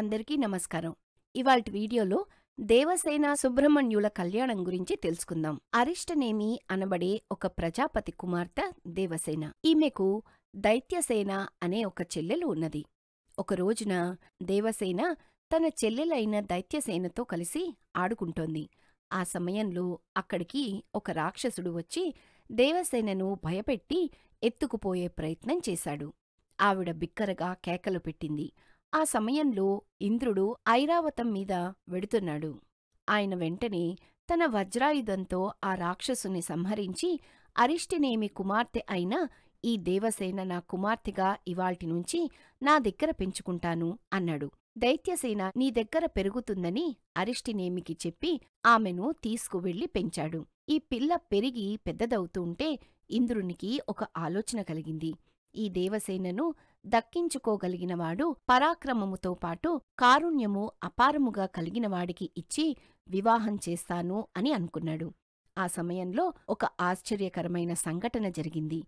అందరికీ నమస్కారం ఇవాళ వీడియోలో దేవసేన సుబ్రహ్మణ్యుల కళ్యాణం గురించి తెలుసుకుందాం అరిష్టనేమి అనబడే ఒక ప్రజాపతి కుమార్తె దేవసేన ఈమెకు దైత్యసేన అనే ఒక చెల్లెలు ఉన్నది ఒక రోజున దేవసేన తన చెల్లెలైన దైత్యసేనతో కలిసి ఆడుకుంటోంది ఆ సమయంలో అక్కడికి ఒక రాక్షసుడు వచ్చి దేవసేనను భయపెట్టి ఎత్తుకుపోయే ప్రయత్నం చేశాడు ఆవిడ బిక్కరగా కేకలు పెట్టింది ఆ సమయంలో ఇంద్రుడు ఐరావతం మీద వెడుతున్నాడు ఆయన వెంటనే తన వజ్రాయుధంతో ఆ రాక్షసుని సంహరించి అరిష్టినేమి కుమార్తె అయిన ఈ దేవసేన నా కుమార్తెగా ఇవాల్టినుంచి నా దగ్గర పెంచుకుంటాను అన్నాడు దైత్యసేన నీ దగ్గర పెరుగుతుందని అరిష్టినేమికి చెప్పి ఆమెను తీసుకువెళ్లి పెంచాడు ఈ పిల్ల పెరిగి పెద్దదవుతూంటే ఇంద్రునికి ఒక ఆలోచన కలిగింది ఈ దేవసేనను దక్కించుకోగలిగినవాడు పరాక్రమముతో పాటు కారుణ్యము అపారముగా కలిగినవాడికి ఇచ్చి వివాహం చేస్తాను అని అనుకున్నాడు ఆ సమయంలో ఒక ఆశ్చర్యకరమైన సంఘటన జరిగింది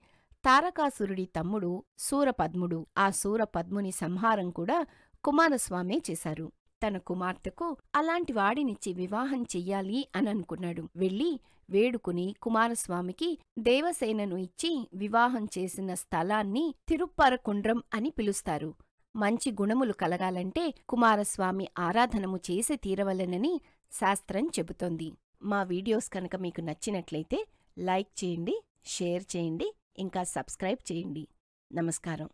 తారకాసురుడి తమ్ముడు సూరపద్ముడు ఆ సూరపద్ముని సంహారం కూడా కుమారస్వామే చేశారు తన కుమార్తెకు అలాంటి వాడినిచ్చి వివాహం చెయ్యాలి అని అనుకున్నాడు వెళ్ళి వేడుకుని కుమారస్వామికి దేవసేనను ఇచ్చి వివాహం చేసిన స్థలాన్ని తిరుప్పరకుండ్రం అని పిలుస్తారు మంచి గుణములు కలగాలంటే కుమారస్వామి ఆరాధనము చేసి తీరవలెనని శాస్త్రం చెబుతోంది మా వీడియోస్ కనుక మీకు నచ్చినట్లయితే లైక్ చేయండి షేర్ చేయండి ఇంకా సబ్స్క్రైబ్ చేయండి నమస్కారం